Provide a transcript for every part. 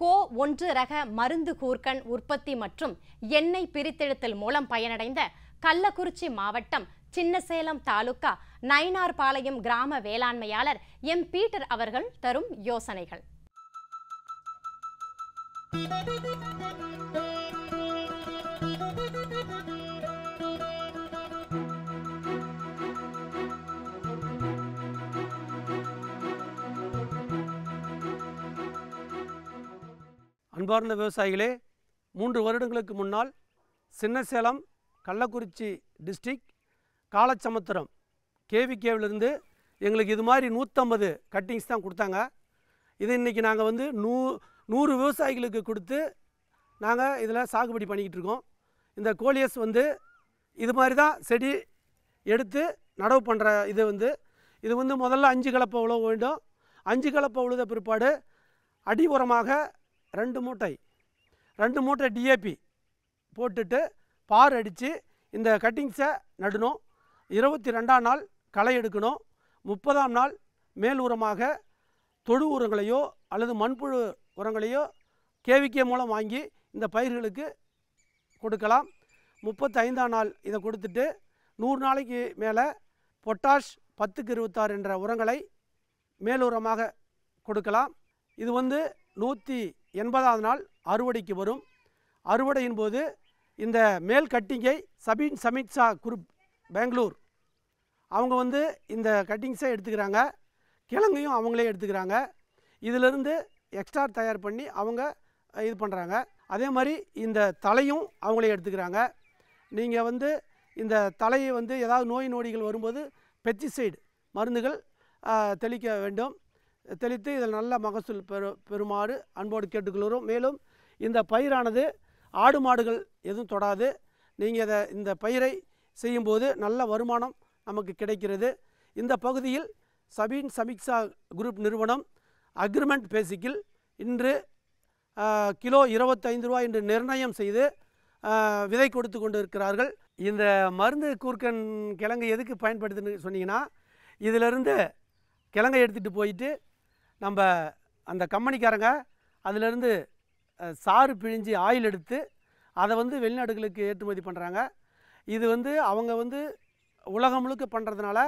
கோ ஒன்று ரக மருந்து கூர்க்கன் உற்பத்தி மற்றும் எண்ணெய் பிரித்தெடுத்தல் மூலம் பயனடைந்த கள்ளக்குறிச்சி மாவட்டம் சின்னசேலம் தாலுக்கா நயினார்பாளையம் கிராம வேளாண்மையாளர் எம் பீட்டர் அவர்கள் தரும் யோசனைகள் Thank you. அன்பார்ந்த விவசாயிகளே மூன்று வருடங்களுக்கு முன்னால் சின்னசேலம் கள்ளக்குறிச்சி டிஸ்ட்ரிக் காலச்சமுத்திரம் கேவிகேவிலிருந்து எங்களுக்கு இது மாதிரி நூற்றம்பது கட்டிங்ஸ் தான் கொடுத்தாங்க இது இன்றைக்கி நாங்கள் வந்து நூ நூறு விவசாயிகளுக்கு கொடுத்து நாங்கள் இதில் சாகுபடி பண்ணிக்கிட்டு இருக்கோம் இந்த கோலியஸ் வந்து இது மாதிரி தான் செடி எடுத்து நடவு பண்ணுற இது வந்து இது வந்து முதல்ல அஞ்சு கலப்பை உழவு வேண்டும் அஞ்சு கலப்பை உழுத பிற்பாடு அடி உரமாக ரெண்டு மூட்டை ரெண்டு மூட்டை டிஏபி போட்டுட்டு பார் அடித்து இந்த கட்டிங்ஸை நடணும் இருபத்தி ரெண்டாம் நாள் களை எடுக்கணும் முப்பதாம் நாள் மேல் உரமாக தொழு உரங்களையோ அல்லது மண்புழு உரங்களையோ கேவிக்கே மூலம் வாங்கி இந்த பயிர்களுக்கு கொடுக்கலாம் முப்பத்தைந்தாம் நாள் இதை கொடுத்துட்டு நூறு நாளைக்கு மேலே பொட்டாஷ் பத்துக்கு இருபத்தாறு என்ற உரங்களை மேலுரமாக கொடுக்கலாம் இது வந்து நூற்றி எண்பதாவது நாள் அறுவடைக்கு வரும் அறுவடையின் போது இந்த மேல் கட்டிங்கை சபின் சமிட்சா குரூப் பெங்களூர் அவங்க வந்து இந்த கட்டிங்ஸை எடுத்துக்கிறாங்க கிழங்கையும் அவங்களே எடுத்துக்கிறாங்க இதிலிருந்து எக்ஸ்ட்ரா தயார் பண்ணி அவங்க இது பண்ணுறாங்க அதே மாதிரி இந்த தலையும் அவங்களே எடுத்துக்கிறாங்க நீங்கள் வந்து இந்த தலையை வந்து ஏதாவது நோய் நோடிகள் வரும்போது பெஸ்டிசைடு மருந்துகள் தெளிக்க வேண்டும் தெளித்து இதில் நல்ல மகசூல் பெறு பெறுமாறு அன்போடு கேட்டுக்கொள்கிறோம் மேலும் இந்த பயிரானது ஆடு மாடுகள் எதுவும் தொடாது நீங்கள் இதை இந்த பயிரை செய்யும்போது நல்ல வருமானம் நமக்கு கிடைக்கிறது இந்த பகுதியில் சபின் சமிக்ஸா குரூப் நிறுவனம் அக்ரிமெண்ட் பேசிக்கில் இன்று கிலோ இருபத்தைந்து ரூபாய் என்று நிர்ணயம் செய்து விதை கொடுத்து கொண்டு இருக்கிறார்கள் இந்த மருந்து கூர்க்கன் கிழங்கு எதுக்கு பயன்படுத்துன்னு சொன்னீங்கன்னா இதிலிருந்து கிழங்கை எடுத்துகிட்டு போயிட்டு நம்ம அந்த கம்பெனிக்காரங்க அதிலேருந்து சாறு பிழிஞ்சு ஆயில் எடுத்து அதை வந்து வெளிநாடுகளுக்கு ஏற்றுமதி பண்ணுறாங்க இது வந்து அவங்க வந்து உலகம் முழுக்க பண்ணுறதுனால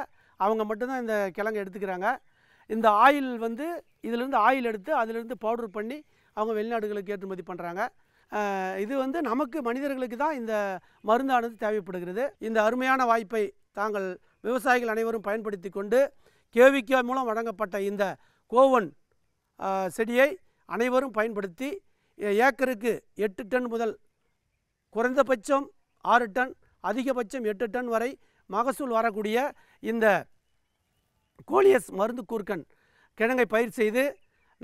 அவங்க மட்டும்தான் இந்த கிழங்கு எடுத்துக்கிறாங்க இந்த ஆயில் வந்து இதிலேருந்து ஆயில் எடுத்து அதிலிருந்து பவுடர் பண்ணி அவங்க வெளிநாடுகளுக்கு ஏற்றுமதி பண்ணுறாங்க இது வந்து நமக்கு மனிதர்களுக்கு தான் இந்த மருந்தானது தேவைப்படுகிறது இந்த அருமையான வாய்ப்பை தாங்கள் விவசாயிகள் அனைவரும் பயன்படுத்தி கொண்டு கேவிக்கா மூலம் வழங்கப்பட்ட இந்த கோவன் செடியை அனைவரும் பயன்படுத்தி ஏக்கருக்கு எட்டு டன் முதல் குறைந்தபட்சம் ஆறு டன் அதிகபட்சம் எட்டு டன் வரை மகசூல் வரக்கூடிய இந்த கோலியஸ் மருந்து கூர்க்கன் கிழங்கை பயிர் செய்து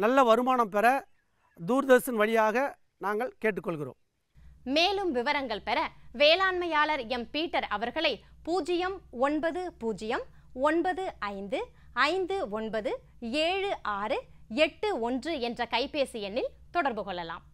நல்ல வருமானம் பெற தூர்தர்ஷன் வழியாக நாங்கள் கேட்டுக்கொள்கிறோம் மேலும் விவரங்கள் பெற வேளாண்மையாளர் எம் பீட்டர் அவர்களை பூஜ்ஜியம் ஒன்பது பூஜ்ஜியம் ஒன்பது ஐந்து ஐந்து ஒன்பது ஏழு ஆறு எட்டு ஒன்று என்ற கைபேசி எண்ணில் தொடர்பு கொள்ளலாம்